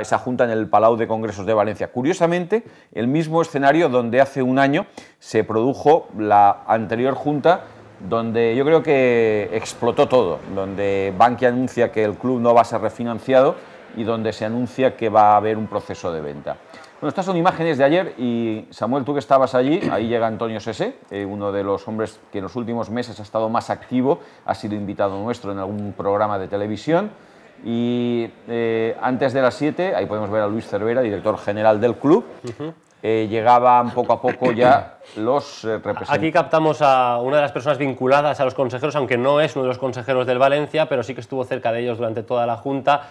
esa junta en el Palau de Congresos de Valencia. Curiosamente, el mismo escenario donde hace un año se produjo la anterior junta donde yo creo que explotó todo, donde Bankia anuncia que el club no va a ser refinanciado y donde se anuncia que va a haber un proceso de venta. Bueno, estas son imágenes de ayer y Samuel, tú que estabas allí, ahí llega Antonio Sese, eh, uno de los hombres que en los últimos meses ha estado más activo, ha sido invitado nuestro en algún programa de televisión. Y eh, antes de las 7, ahí podemos ver a Luis Cervera, director general del club, eh, llegaban poco a poco ya los eh, representantes. Aquí captamos a una de las personas vinculadas a los consejeros, aunque no es uno de los consejeros del Valencia, pero sí que estuvo cerca de ellos durante toda la Junta.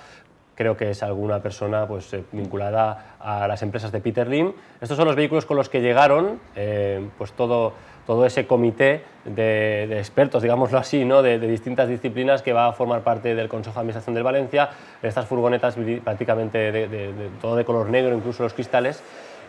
Creo que es alguna persona pues, vinculada a las empresas de Peter Lim. Estos son los vehículos con los que llegaron, pues todo todo ese comité de, expertos, digámoslo así, ¿no? De, distintas disciplinas que va a formar parte del Consejo de Administración del Valencia, estas furgonetas prácticamente de, todo de color negro, incluso los cristales,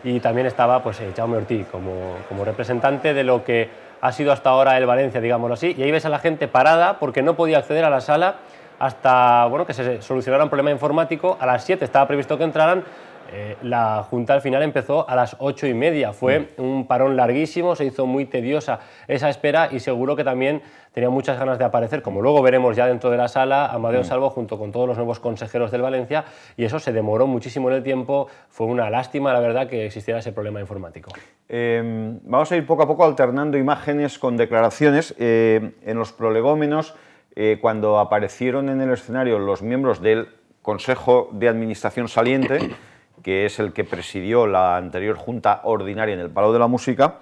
y también estaba pues, eh, Jaume como, representante de lo que ha sido hasta ahora el Valencia, digámoslo así, y ahí ves a la gente parada porque no podía acceder a la sala hasta bueno, que se solucionara un problema informático. A las 7 estaba previsto que entraran, eh, la junta al final empezó a las ocho y media. Fue mm. un parón larguísimo, se hizo muy tediosa esa espera y seguro que también tenía muchas ganas de aparecer, como luego veremos ya dentro de la sala, Amadeo mm. Salvo junto con todos los nuevos consejeros del Valencia y eso se demoró muchísimo en el tiempo. Fue una lástima, la verdad, que existiera ese problema informático. Em, vamos a ir poco a poco alternando imágenes con declaraciones em, en los prolegómenos. Eh, cuando aparecieron en el escenario los miembros del Consejo de Administración saliente, que es el que presidió la anterior Junta Ordinaria en el Palau de la Música,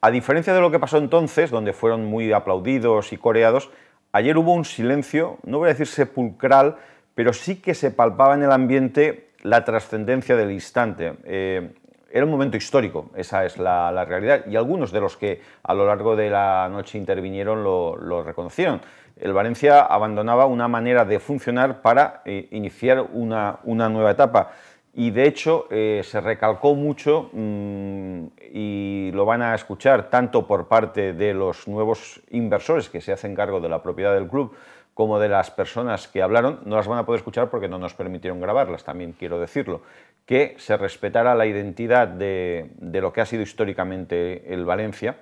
a diferencia de lo que pasó entonces, donde fueron muy aplaudidos y coreados, ayer hubo un silencio, no voy a decir sepulcral, pero sí que se palpaba en el ambiente la trascendencia del instante. Eh, era un momento histórico, esa es la, realidad, y algunos de los que a lo largo de la noche intervinieron lo, reconocieron. El Valencia abandonaba una manera de funcionar para eh, iniciar una, una nueva etapa y de hecho eh, se recalcó mucho mm, y lo van a escuchar tanto por parte de los nuevos inversores que se hacen cargo de la propiedad del club como de las personas que hablaron, no las van a poder escuchar porque no nos permitieron grabarlas, también quiero decirlo, que se respetara la identidad de, de lo que ha sido históricamente el Valencia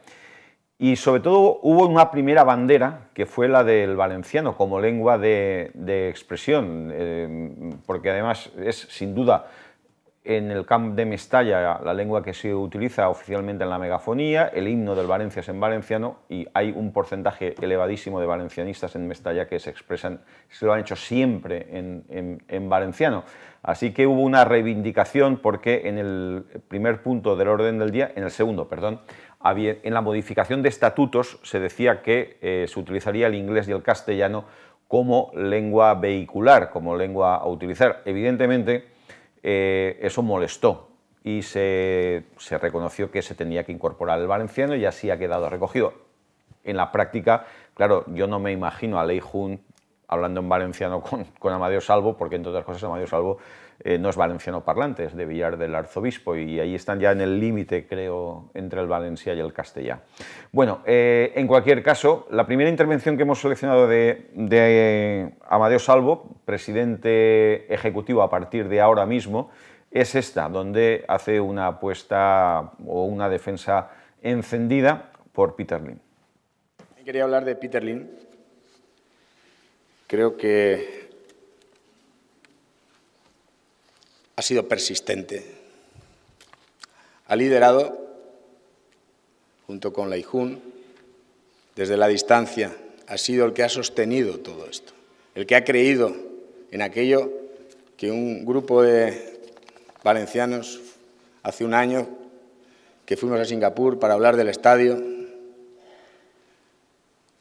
y sobre todo hubo una primera bandera, que fue la del valenciano como lengua de, expresión, eh, porque además es sin duda en el camp de Mestalla la lengua que se utiliza oficialmente en la megafonía, el himno del Valencia es en valenciano y hay un porcentaje elevadísimo de valencianistas en Mestalla que se expresan, se lo han hecho siempre en valenciano. Así que hubo una reivindicación porque en el primer punto del orden del día, en el segundo, perdón, en la modificación de estatutos se decía que eh, se utilizaría el inglés y el castellano como lengua vehicular, como lengua a utilizar. Evidentemente, eh, eso molestó y se, reconoció que se tenía que incorporar el valenciano y así ha quedado recogido. En la práctica, claro, yo no me imagino a Ley Jun hablando en valenciano con, Amadeo Salvo, porque entre otras cosas Amadeo Salvo eh, no es valenciano parlante, es de Villar del Arzobispo, y ahí están ya en el límite, creo, entre el valencia y el castellano. Bueno, eh, en cualquier caso, la primera intervención que hemos seleccionado de, Amadeo Salvo, presidente ejecutivo a partir de ahora mismo, es esta, donde hace una apuesta o una defensa encendida por Peter Lin. Quería hablar de Peter Lin creo que ha sido persistente. Ha liderado, junto con la IJUN desde la distancia, ha sido el que ha sostenido todo esto, el que ha creído en aquello que un grupo de valencianos hace un año que fuimos a Singapur para hablar del estadio,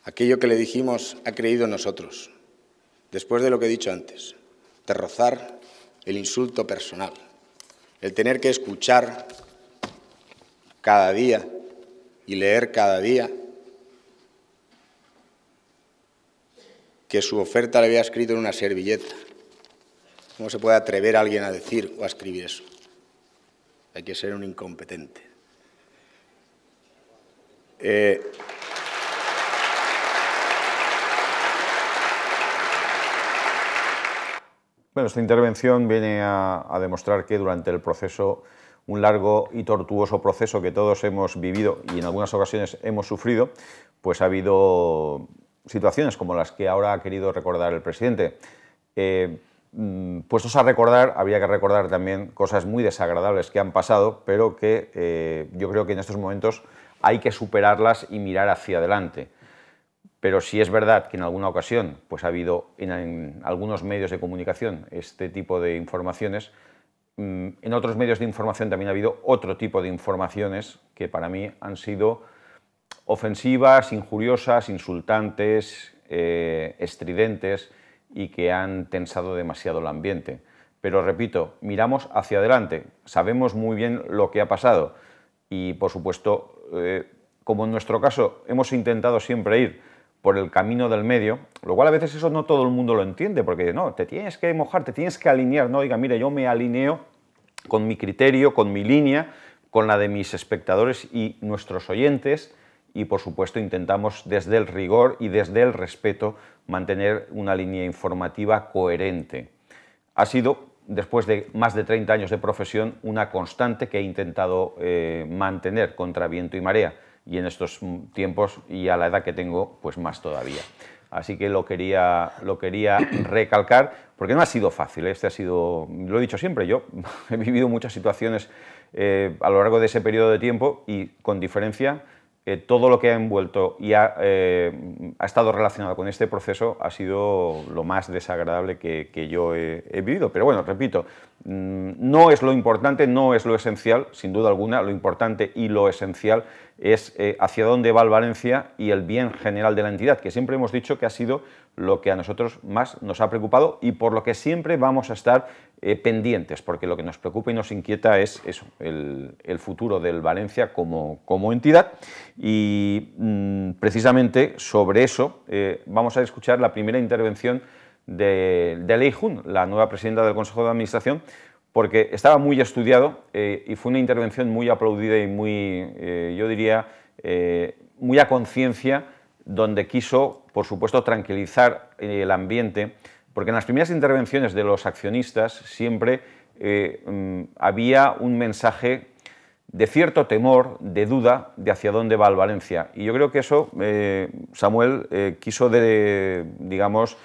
aquello que le dijimos ha creído en nosotros, Después de lo que he dicho antes, de rozar el insulto personal, el tener que escuchar cada día y leer cada día que su oferta le había escrito en una servilleta. ¿Cómo se puede atrever a alguien a decir o a escribir eso? Hay que ser un incompetente. Eh, Nuestra intervención viene a, demostrar que durante el proceso, un largo y tortuoso proceso que todos hemos vivido y en algunas ocasiones hemos sufrido, pues ha habido situaciones como las que ahora ha querido recordar el presidente. Pues, puestos a recordar, habría que recordar también cosas muy desagradables que han pasado, pero que eh, yo creo que en estos momentos hay que superarlas y mirar hacia adelante. Pero si es verdad que en alguna ocasión pues ha habido en, algunos medios de comunicación este tipo de informaciones. Mm, en otros medios de información también ha habido otro tipo de informaciones que para mí han sido ofensivas, injuriosas, insultantes, eh, estridentes y que han tensado demasiado el ambiente. Pero repito, miramos hacia adelante, sabemos muy bien lo que ha pasado y por supuesto, eh, como en nuestro caso hemos intentado siempre ir por el camino del medio, lo cual a veces eso no todo el mundo lo entiende, porque no, te tienes que mojar, te tienes que alinear, no, oiga, mire, yo me alineo con mi criterio, con mi línea, con la de mis espectadores y nuestros oyentes, y por supuesto intentamos desde el rigor y desde el respeto mantener una línea informativa coherente. Ha sido, después de más de 30 años de profesión, una constante que he intentado eh, mantener contra viento y marea y en estos tiempos y a la edad que tengo, pues más todavía. Así que lo quería, lo quería recalcar, porque no ha sido fácil, ¿eh? este ha sido, lo he dicho siempre, yo he vivido muchas situaciones eh, a lo largo de ese periodo de tiempo y con diferencia eh, todo lo que ha envuelto y ha, ha, estado relacionado con este proceso ha sido lo más desagradable que, que yo he vivido. Pero bueno, repito, Mm, no es lo importante, no es lo esencial, sin duda alguna, lo importante y lo esencial es eh, hacia dónde va el Valencia y el bien general de la entidad, que siempre hemos dicho que ha sido lo que a nosotros más nos ha preocupado y por lo que siempre vamos a estar eh, pendientes, porque lo que nos preocupa y nos inquieta es eso, el, futuro del Valencia como, entidad. Y mm, precisamente sobre eso eh, vamos a escuchar la primera intervención de, de Lei Jun, la nueva presidenta del Consejo de Administración, porque estaba muy estudiado eh, y fue una intervención muy aplaudida y muy, eh, yo diría, eh, muy a conciencia, donde quiso, por supuesto, tranquilizar el ambiente, porque en las primeras intervenciones de los accionistas siempre mm, había un mensaje de cierto temor, de duda, de hacia dónde va el Valencia. Y yo creo que eso Samuel quiso, de, digamos,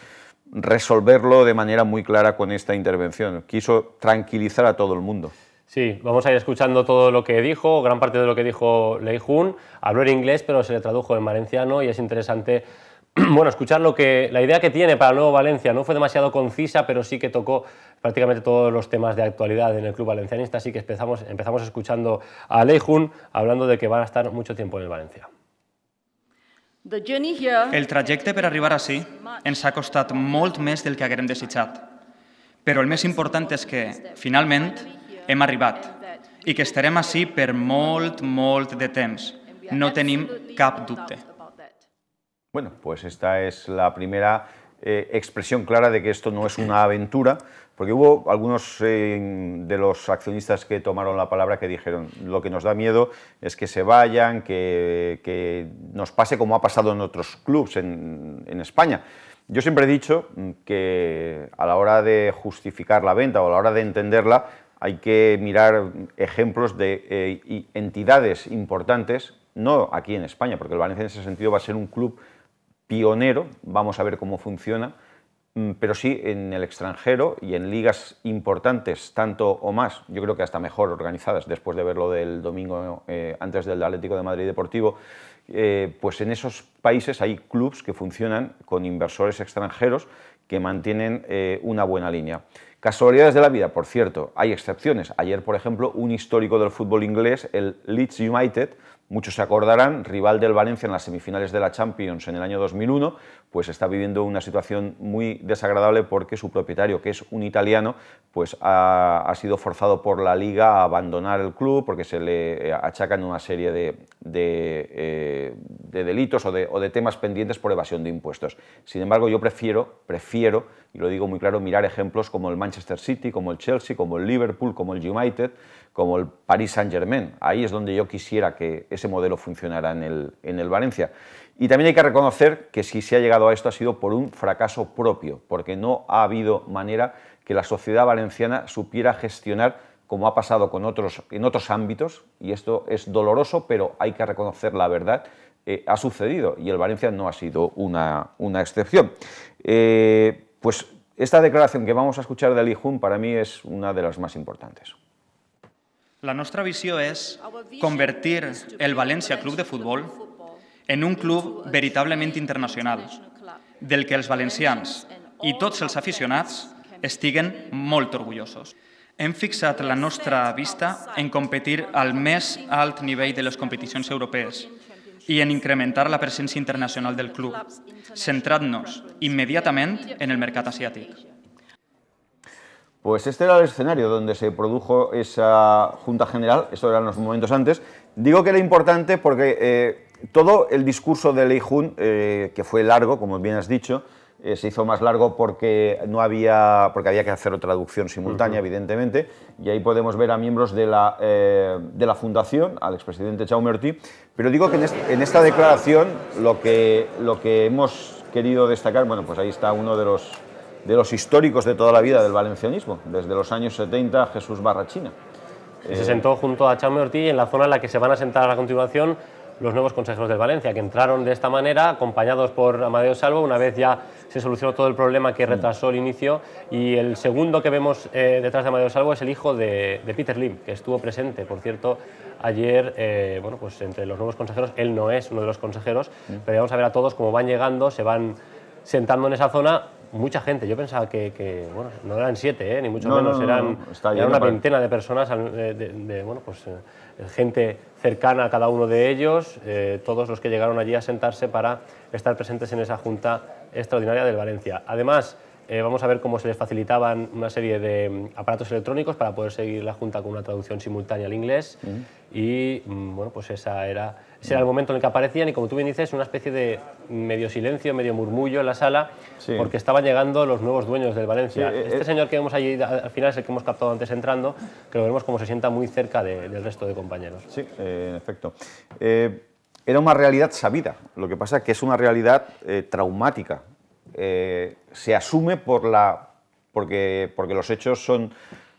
resolverlo de manera muy clara con esta intervención. Quiso tranquilizar a todo el mundo. Sí, vamos a ir escuchando todo lo que dijo, gran parte de lo que dijo Lei Jun. Habló en inglés, pero se le tradujo en valenciano y es interesante bueno, escuchar lo que, la idea que tiene para el nuevo Valencia. No fue demasiado concisa, pero sí que tocó prácticamente todos los temas de actualidad en el club valencianista. Así que empezamos, empezamos escuchando a Jun hablando de que van a estar mucho tiempo en el Valencia. El trajecte per arribar ací ens ha costat molt més del que haguem desitjat. Però el més important és que, finalment, hem arribat i que estarem ací per molt, molt de temps. No tenim cap dubte. Bueno, pues esta es la primera eh, expresión clara de que esto no es una aventura, Porque hubo algunos eh, de los accionistas que tomaron la palabra que dijeron, lo que nos da miedo es que se vayan, que, nos pase como ha pasado en otros clubes en, España. Yo siempre he dicho que a la hora de justificar la venta o a la hora de entenderla, hay que mirar ejemplos de eh, entidades importantes, no aquí en España, porque el Valencia en ese sentido va a ser un club pionero, vamos a ver cómo funciona, Mm, pero sí en el extranjero y en ligas importantes, tanto o más, yo creo que hasta mejor organizadas, después de verlo del domingo eh, antes del Atlético de Madrid Deportivo, eh, pues en esos países hay clubes que funcionan con inversores extranjeros que mantienen eh, una buena línea. Casualidades de la vida, por cierto, hay excepciones. Ayer, por ejemplo, un histórico del fútbol inglés, el Leeds United, Muchos se acordarán, rival del Valencia en las semifinales de la Champions en el año 2001, pues está viviendo una situación muy desagradable porque su propietario, que es un italiano, pues ha, sido forzado por la liga a abandonar el club porque se le eh, achacan una serie eh, de, delitos o de, o de, temas pendientes por evasión de impuestos. Sin embargo, yo prefiero, prefiero, y lo digo muy claro, mirar ejemplos como el Manchester City, como el Chelsea, como el Liverpool, como el United, como el Paris Saint-Germain. Ahí es donde yo quisiera que ese modelo funcionara en el, en el Valencia. Y también hay que reconocer que si se ha llegado a esto ha sido por un fracaso propio, porque no ha habido manera que la sociedad valenciana supiera gestionar como ha pasado con otros, en otros ámbitos, y esto es doloroso, pero hay que reconocer la verdad, eh, ha sucedido, y el Valencia no ha sido una, una excepción. Eh, pues esta declaración que vamos a escuchar de Ali Jun para mí es una de las más importantes. La nostra visió és convertir el València Club de Futbol en un club veritablement internacional, del que els valencians i tots els aficionats estiguen molt orgullosos. Hem fixat la nostra vista en competir al més alt nivell de les competicions europees i en incrementar la presència internacional del club, centrant-nos immediatament en el mercat asiàtic. Pues este era el escenario donde se produjo esa Junta General, eso eran unos momentos antes. Digo que era importante porque eh, todo el discurso de Lei Jun, eh, que fue largo, como bien has dicho, eh, se hizo más largo porque, no había, porque había que hacer traducción simultánea, evidentemente, y ahí podemos ver a miembros de la, Fundación, al expresidente Chaumerty, pero digo que en, en, esta declaración lo que, lo que hemos querido destacar, bueno, pues ahí está uno de los de los históricos de toda la vida del valencianismo, desde los años 70 Jesús Barrachina. China. se sentó junto a Chame Ortiz en la zona en la que se van a sentar a continuación los nuevos consejeros del Valencia, que entraron de esta manera, acompañados por Amadeo Salvo, una vez ya se solucionó todo el problema que retrasó el inicio, y el segundo que vemos eh, detrás de Amadeo Salvo es el hijo de, Peter Lim, que estuvo presente, por cierto, ayer, eh, bueno, pues entre los nuevos consejeros, él no es uno de los consejeros, pero vamos a ver a todos cómo van llegando, se van sentando en esa zona mucha gente. Yo pensaba que, no eran siete, ¿eh? ni mucho menos, eran, una veintena de personas, de, bueno, pues, eh, gente cercana a cada uno de ellos, eh, todos los que llegaron allí a sentarse para estar presentes en esa junta extraordinaria del Valencia. Además, vamos a ver cómo se les facilitaban una serie de mm, aparatos electrónicos para poder seguir la junta con una traducción simultánea al inglés mm. y, mm, bueno, pues esa era era el momento en el que aparecían y como tú bien dices, una especie de medio silencio, medio murmullo en la sala, porque estaban llegando los nuevos dueños del Valencia. Eh, este eh. señor que vemos allí al final es el que hemos captado antes entrando, que lo vemos como se sienta muy cerca del resto de compañeros. Sí, eh, en efecto. era una realidad sabida, lo que pasa es que es una realidad traumática. se asume por la, porque, porque los hechos son,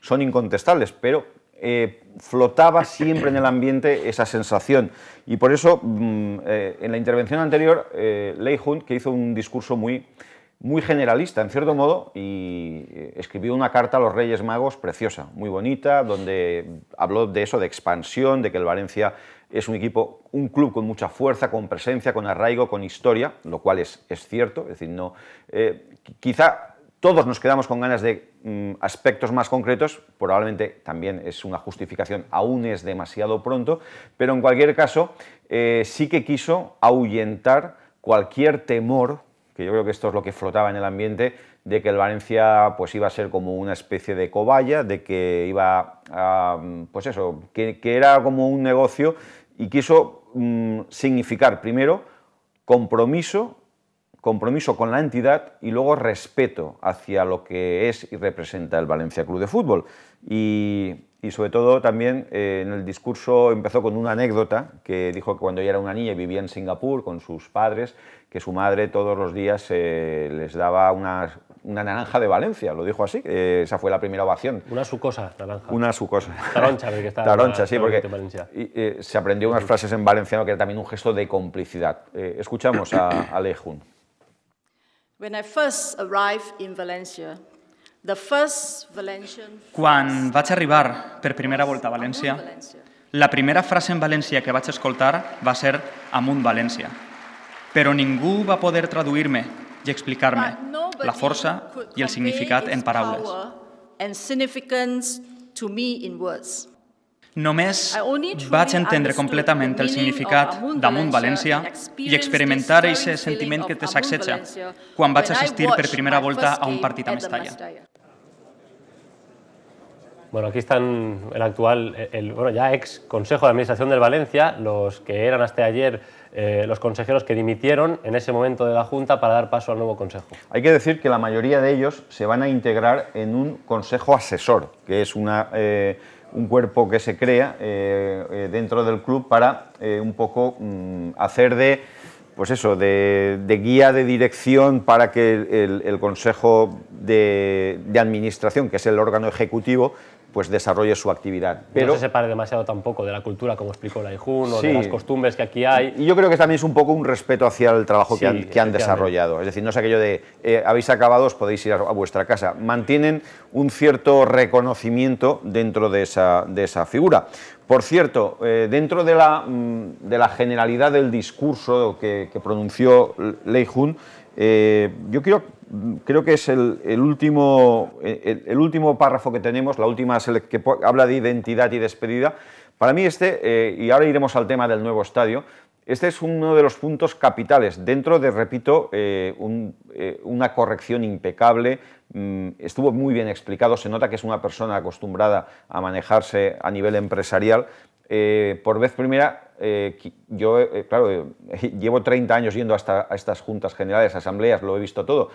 son incontestables, pero eh, flotaba siempre en el ambiente esa sensación. Y por eso, mm, eh, en la intervención anterior, eh, que hizo un discurso muy, muy generalista, en cierto modo, y eh, escribió una carta a los Reyes Magos preciosa, muy bonita, donde habló de eso, de expansión, de que el Valencia es un equipo, un club con mucha fuerza, con presencia, con arraigo, con historia, lo cual es, cierto, es decir, no, quizá todos nos quedamos con ganas de mm, aspectos más concretos, probablemente también es una justificación, aún es demasiado pronto, pero en cualquier caso eh, sí que quiso ahuyentar cualquier temor, que yo creo que esto es lo que flotaba en el ambiente, de que el Valencia pues iba a ser como una especie de cobaya, de que iba mm, pues eso, que, era como un negocio y quiso mm, significar primero compromiso compromiso con la entidad y luego respeto hacia lo que es y representa el Valencia Club de Fútbol. Y, sobre todo también eh, en el discurso empezó con una anécdota que dijo que cuando ella era una niña y vivía en Singapur con sus padres, que su madre todos los días eh, les daba una, naranja de Valencia, lo dijo así, esa fue la primera ovación. Una sucosa, naranja. Una sucosa. Taroncha, está Taroncha, sí, porque eh, se aprendió unas frases en valenciano que era también un gesto de complicidad. escuchamos a, a When I first arrived in Valencia, the first Valencian Quan vaig arribar per primera volta a València, la primera frase en València que vaig escoltar va ser Amunt València. Però ningú va poder traduir-me i explicar-me la força i el significat en paraules. And significance to me in words. No Només a entender completamente el significat d'Amunt uh, Valencia... ...y experimentar ese sentiment que te sacseja quan uh, a asistir per primera volta a un partit a Mestalla. Bueno, aquí están el actual, el, bueno, ya ex Consejo de Administración de Valencia, los que eran hasta ayer eh, los consejeros que dimitieron en ese momento de la Junta para dar paso al nuevo Consejo. Hay que decir que la mayoría de ellos se van a integrar en un Consejo Asesor, que es una... Eh, un cuerpo que se crea eh, eh, dentro del club para eh, un poco mm, hacer de, pues eso, de, guía de dirección para que el, Consejo de, Administración, que es el órgano ejecutivo, pues desarrolle su actividad. Pero, no se separe demasiado tampoco de la cultura, como explicó la IJUN, o de las costumbres que aquí hay. Y yo creo que también es un poco un respeto hacia el trabajo que, han, desarrollado. Es decir, no es aquello de eh, habéis acabado, os podéis ir a, vuestra casa. Mantienen un cierto reconocimiento dentro de esa, figura. Por cierto, eh, dentro mm, de la, generalidad del discurso que, pronunció Lei Jun, eh, yo quiero creo que es el, último, el, último párrafo que tenemos, la última que habla de identidad y despedida. Para mí este, eh, y ahora iremos al tema del nuevo estadio, este es uno de los puntos capitales dentro de, repito, eh, eh, una corrección impecable. Mm, estuvo muy bien explicado, se nota que es una persona acostumbrada a manejarse a nivel empresarial eh, por vez primera, eh, yo, eh, claro, llevo 30 años yendo hasta a estas juntas generales, asambleas, lo he visto todo,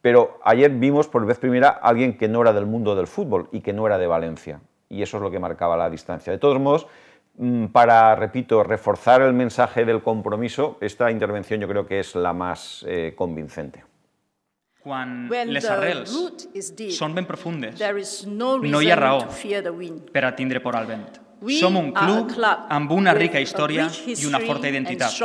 pero ayer vimos por vez primera a alguien que no era del mundo del fútbol y que no era de Valencia, y eso es lo que marcaba la distancia. De todos modos, mm, para, repito, reforzar el mensaje del compromiso, esta intervención yo creo que es la más convincente. Cuando les arrels deep, profundas, no, hay por al vent. Som un club amb una rica història i una forta identitat.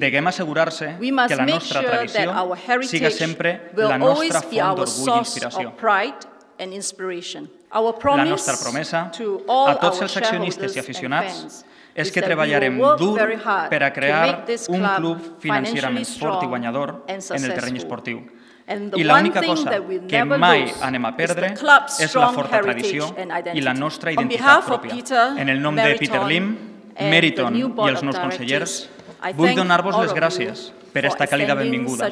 Deguem assegurar-se que la nostra tradició siga sempre la nostra font d'orgull i inspiració. La nostra promesa a tots els accionistes i aficionats és que treballarem dur per a crear un club financerament fort i guanyador en el terreny esportiu. I l'única cosa que mai anem a perdre és la forta tradició i la nostra identitat pròpia. En el nom de Peter Lim, Meriton i els nous consellers, vull donar-vos les gràcies per esta càlida benvinguda.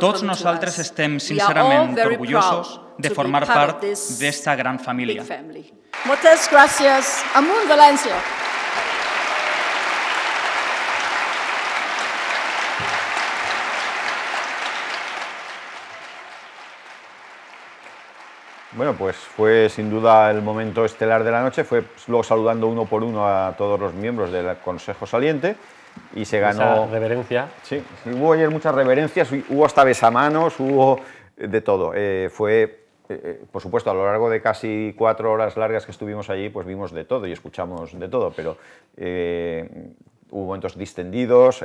Tots nosaltres estem sincerament orgullosos de formar part d'esta gran família. Moltes gràcies. Amunt València! Bueno, pues fue sin duda el momento estelar de la noche, fue luego saludando uno por uno a todos los miembros del Consejo Saliente y se ganó... Esa reverencia. Sí, hubo ayer muchas reverencias, hubo hasta besamanos, hubo de todo. Eh, fue, eh, eh, por supuesto, a lo largo de casi cuatro horas largas que estuvimos allí, pues vimos de todo y escuchamos de todo, pero hubo momentos distendidos,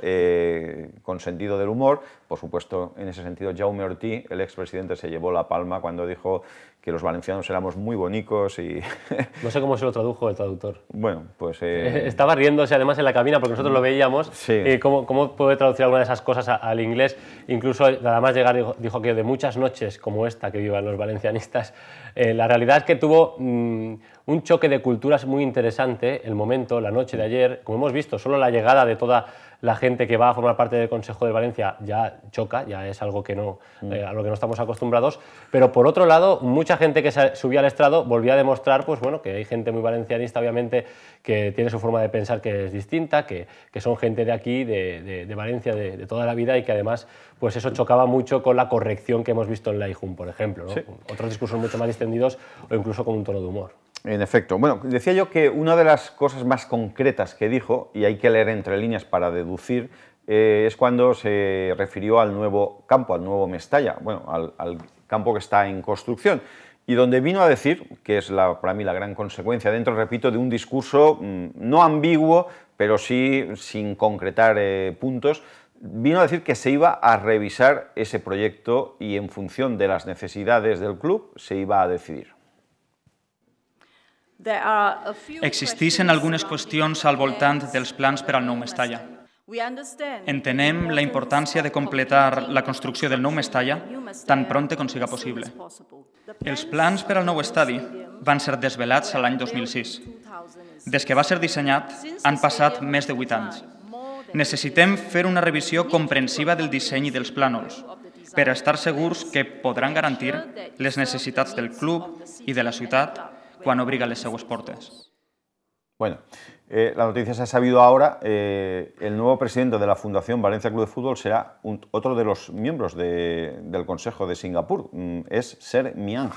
con sentido del humor. Por supuesto, en ese sentido, Jaume Ortiz, el expresidente, se llevó la palma cuando dijo que los valencianos éramos muy bonicos y... no sé cómo se lo tradujo el traductor. Bueno, pues... Eh, eh, estaba riéndose además en la cabina porque nosotros lo veíamos. Sí. ¿cómo, puede traducir alguna de esas cosas al inglés? Incluso, además llegar, dijo, que de muchas noches como esta que vivan los valencianistas, eh, la realidad es que tuvo... Mm, un choque de culturas muy interesante, el momento, la noche de ayer, como hemos visto, solo la llegada de toda la gente que va a formar parte del Consejo de Valencia ya choca, ya es algo que no, mm. eh, a lo que no estamos acostumbrados, pero por otro lado, mucha gente que subía al estrado volvía a demostrar pues, bueno, que hay gente muy valencianista, obviamente, que tiene su forma de pensar que es distinta, que, que son gente de aquí, de, de Valencia, de, toda la vida y que además pues eso chocaba mucho con la corrección que hemos visto en la por ejemplo, otros discursos mucho más extendidos o incluso con un tono de humor. En efecto. Bueno, decía yo que una de las cosas más concretas que dijo, y hay que leer entre líneas para deducir, eh, es cuando se refirió al nuevo campo, al nuevo Mestalla, bueno, al, campo que está en construcción y donde vino a decir, que es para mí la gran consecuencia dentro, repito, de un discurso mm, no ambiguo, pero sí sin concretar eh, puntos, vino a decir que se iba a revisar ese proyecto y en función de las necesidades del club se iba a decidir. Existeixen algunes qüestions al voltant dels plans per al nou Mestalla. Entenem la importància de completar la construcció del nou Mestalla tan pronta com siga possible. Els plans per al nou estadi van ser desvelats l'any 2006. Des que va ser dissenyat, han passat més de 8 anys. Necessitem fer una revisió comprensiva del disseny i dels plànols per estar segurs que podran garantir les necessitats del club i de la ciutat ...cuando obriga les Bueno, eh, la noticia se ha sabido ahora. Eh, el nuevo presidente de la Fundación Valencia Club de Fútbol será otro de los miembros del Consejo de Singapur. Mm, es Ser Miang.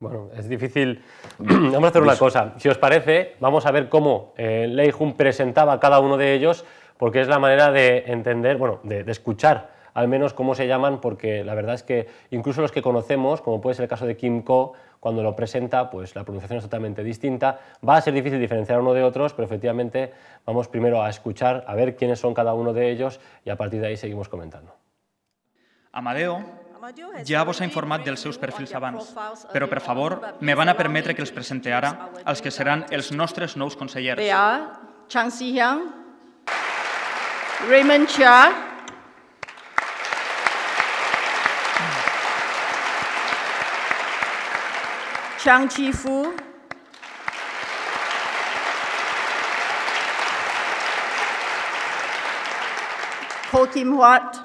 Bueno, es difícil. vamos a hacer una cosa. Si os parece, vamos a ver cómo eh, Lei Jun presentaba a cada uno de ellos, porque es la manera de entender, bueno, de, de escuchar al menos cómo se llaman, porque la verdad es que incluso los que conocemos, como puede ser el caso de Kim Ko, cuando lo presenta, pues la pronunciación es totalmente distinta. Va a ser difícil diferenciar uno de otros, pero efectivamente vamos primero a escuchar, a ver quiénes son cada uno de ellos y a partir de ahí seguimos comentando. Amadeo ja vos ha informat dels seus perfils abans, però, per favor, me van a permetre que els presente ara els que seran els nostres nous consellers. Bea, Chang Si-hyang, Raymond Chia, Shang Chi Fu. Ho Kim Huat.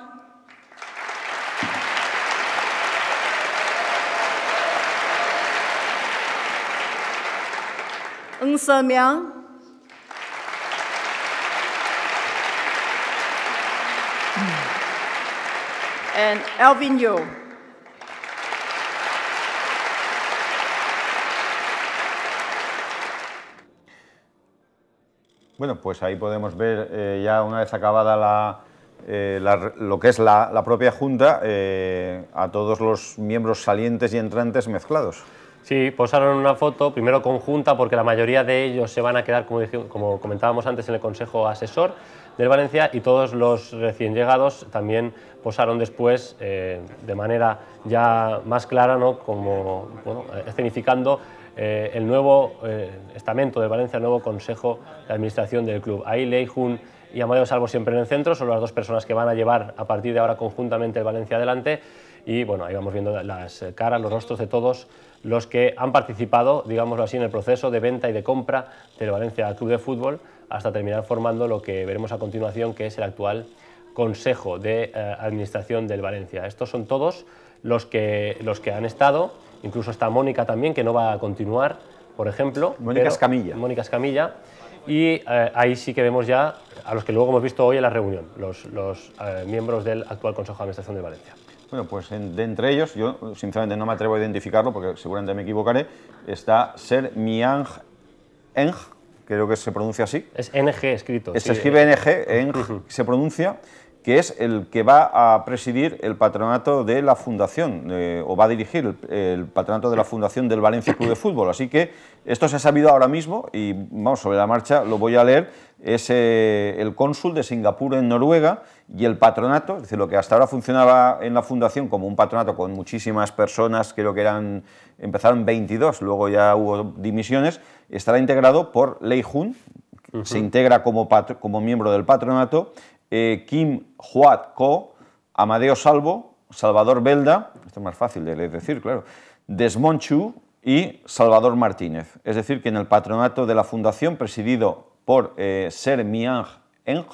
Ng Se Miang, And Alvin Yeo. Bueno, pues ahí podemos ver eh, ya una vez acabada la, eh, lo que es la, propia Junta eh, a todos los miembros salientes y entrantes mezclados. Sí, posaron una foto, primero conjunta, porque la mayoría de ellos se van a quedar, como, comentábamos antes, en el Consejo Asesor del Valencia y todos los recién llegados también posaron después de manera ya más clara, ¿no? como bueno, escenificando eh, el nuevo eh, estamento de Valencia, el nuevo consejo de administración del club. Ahí Lei Jun y Amadeo Salvo siempre en el centro, son las dos personas que van a llevar a partir de ahora conjuntamente el Valencia adelante y bueno, ahí vamos viendo las caras, los rostros de todos los que han participado, digámoslo así, en el proceso de venta y de compra del Valencia Club de Fútbol hasta terminar formando lo que veremos a continuación que es el actual Consejo de eh, Administración del Valencia. Estos son todos los que, los que han estado, incluso está Mónica también, que no va a continuar, por ejemplo. Mónica Escamilla. Mónica Escamilla. Y eh, ahí sí que vemos ya a los que luego hemos visto hoy en la reunión, los, los eh, miembros del actual Consejo de Administración de Valencia. Bueno, pues de entre ellos, yo sinceramente no me atrevo a identificarlo porque seguramente me equivocaré, está Ser Miang Eng, creo que se pronuncia así. Es NG escrito. Se escribe eh. NG, se pronuncia que es el que va a presidir el patronato de la Fundación, eh, o va a dirigir el, patronato de la Fundación del Valencia Club de Fútbol. Así que esto se ha sabido ahora mismo, y vamos, sobre la marcha lo voy a leer, es eh, el cónsul de Singapur en Noruega y el patronato, es decir, lo que hasta ahora funcionaba en la Fundación como un patronato con muchísimas personas, creo que eran, empezaron 22, luego ya hubo dimisiones, estará integrado por Lei Jun, se integra como, como, miembro del patronato eh, Kim Huat Ko, Amadeo Salvo, Salvador Belda, esto es más fácil de decir, claro, Desmond Chu y Salvador Martínez. Es decir, que en el patronato de la fundación, presidido por eh, Ser Miang Eng,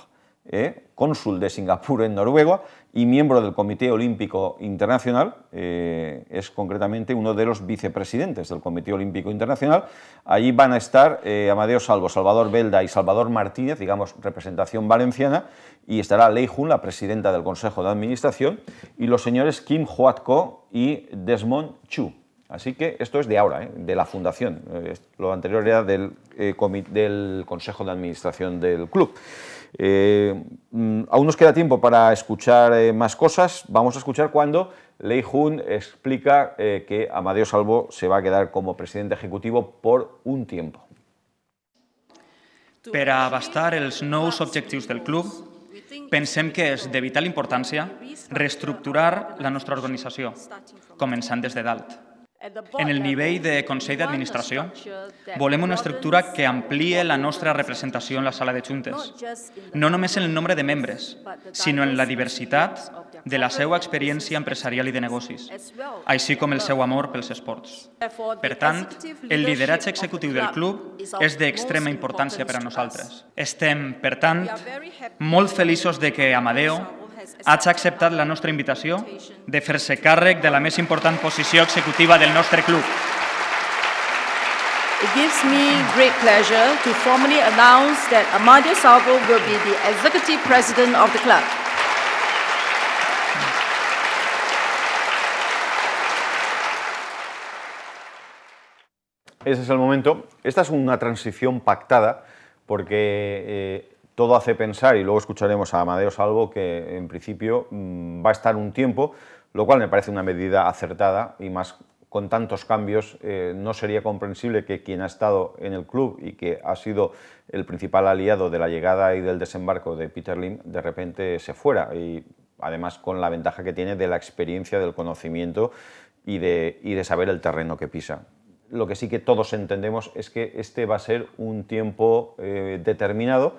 eh, cónsul de Singapur en Noruega, y miembro del Comité Olímpico Internacional, eh, es concretamente uno de los vicepresidentes del Comité Olímpico Internacional. Allí van a estar eh, Amadeo Salvo, Salvador Belda y Salvador Martínez, digamos representación valenciana, y estará Lei Jun, la presidenta del Consejo de Administración, y los señores Kim Huatko y Desmond Chu. Así que esto es de ahora, ¿eh? de la fundación. Eh, lo anterior era eh, del, Consejo de Administración del club. Mm, aún nos queda tiempo para escuchar más cosas. Vamos a escuchar cuando Lei Jun explica que Amadeo Salvo se va a quedar como presidente ejecutivo por un tiempo. Para abastar los nous objetivos del club, pensem que es de vital importancia reestructurar la organización, organització, desde dalt. En el nivell de Consell d'Administració, volem una estructura que amplie la nostra representació en la sala de juntes, no només en el nombre de membres, sinó en la diversitat de la seva experiència empresarial i de negocis, així com el seu amor pels esports. Per tant, el lideratge executiu del club és d'extrema importància per a nosaltres. Estem, per tant, molt feliços de que Amadeo, has acceptat la nostra invitació de fer-se càrrec de la més important posició executiva del nostre club. It gives me great pleasure to formally announce that Amadio Salvo will be the executive president of the club. Ese es el momento. Esta es una transición pactada porque eh, todo hace pensar, y luego escucharemos a Amadeo Salvo, que en principio mm, va a estar un tiempo, lo cual me parece una medida acertada y más con tantos cambios eh, no sería comprensible que quien ha estado en el club y que ha sido el principal aliado de la llegada y del desembarco de Peter Lim de repente se fuera y además con la ventaja que tiene de la experiencia, del conocimiento y de, saber el terreno que pisa lo que sí que todos entendemos es que este va a ser un tiempo eh, determinado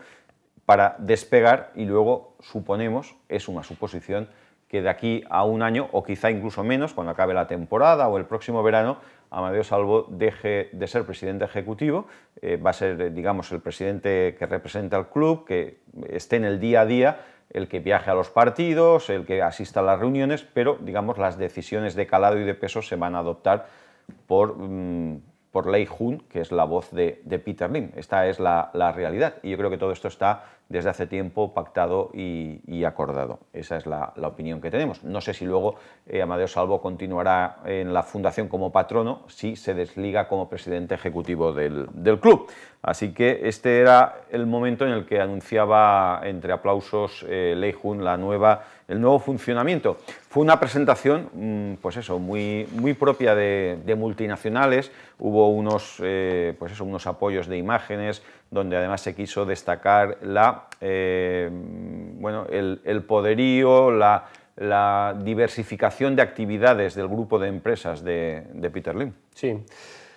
para despegar y luego suponemos, es una suposición, que de aquí a un año o quizá incluso menos, cuando acabe la temporada o el próximo verano, Amadeo Salvo deje de ser presidente ejecutivo, eh, va a ser, eh, digamos, el presidente que representa al club, que esté en el día a día, el que viaje a los partidos, el que asista a las reuniones, pero, digamos, las decisiones de calado y de peso se van a adoptar por, mm, por Lei Jun, que es la voz de, Peter Lim. Esta es la, realidad y yo creo que todo esto está desde hace tiempo pactado y, acordado. Esa es la, opinión que tenemos. No sé si luego eh, Amadeo Salvo continuará en la fundación como patrono si se desliga como presidente ejecutivo del, club. Así que este era el momento en el que anunciaba entre aplausos eh, Lei Jun la nueva el nuevo funcionamiento. Fue una presentación, mm, pues eso, muy, propia de, multinacionales, hubo unos, eh, pues unos apoyos de imágenes, donde además se quiso destacar la, eh, bueno, el, poderío, la, diversificación de actividades del grupo de empresas de, Peter Lim. Sí.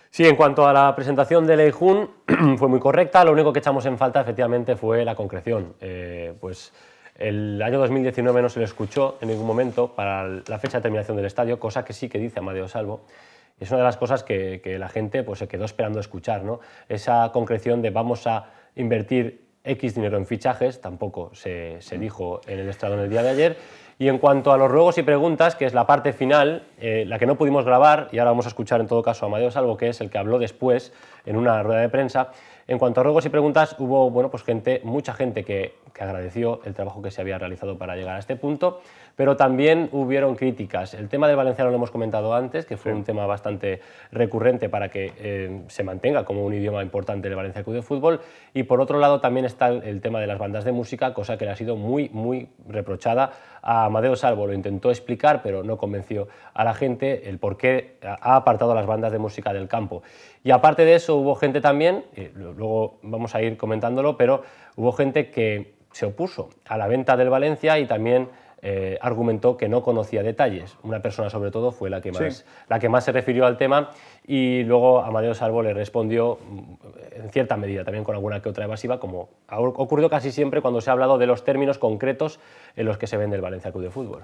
Sí, en cuanto a la presentación de Lei Jun, fue muy correcta. Lo único que echamos en falta, efectivamente, fue la concreción. Eh, pues el año 2019 no se le escuchó en ningún momento para la fecha de terminación del estadio, cosa que sí que dice Amadeo Salvo. Es una de las cosas que, la gente pues, se quedó esperando escuchar, Esa concreción de vamos a invertir X dinero en fichajes, tampoco se, mm. dijo en el estadio en el día de ayer. Y en cuanto a los ruegos y preguntas, que es la parte final, eh, la que no pudimos grabar, y ahora vamos a escuchar en todo caso a Amadeo Salvo, que es el que habló después en una rueda de prensa. En cuanto a ruegos y preguntas, hubo bueno, pues gente, mucha gente que, que, agradeció el trabajo que se había realizado para llegar a este punto, pero también hubieron críticas. El tema del valenciano lo hemos comentado antes, que fue un tema bastante recurrente para que eh, se mantenga como un idioma importante el Valencia Club de Fútbol. Y por otro lado también está el, tema de las bandas de música, cosa que le ha sido muy, muy reprochada a Amadeo Salvo. Lo intentó explicar, pero no convenció a la gente el por qué ha apartado las bandas de música del campo. Y aparte de eso, hubo gente también, eh, luego vamos a ir comentándolo, pero hubo gente que se opuso a la venta del Valencia y también eh, argumentó que no conocía detalles. Una persona sobre todo fue la que, más, la que más se refirió al tema y luego a Amadeo Salvo le respondió mm, en cierta medida, también con alguna que otra evasiva, como ha ocurrido casi siempre cuando se ha hablado de los términos concretos en los que se vende el Valencia Club de Fútbol.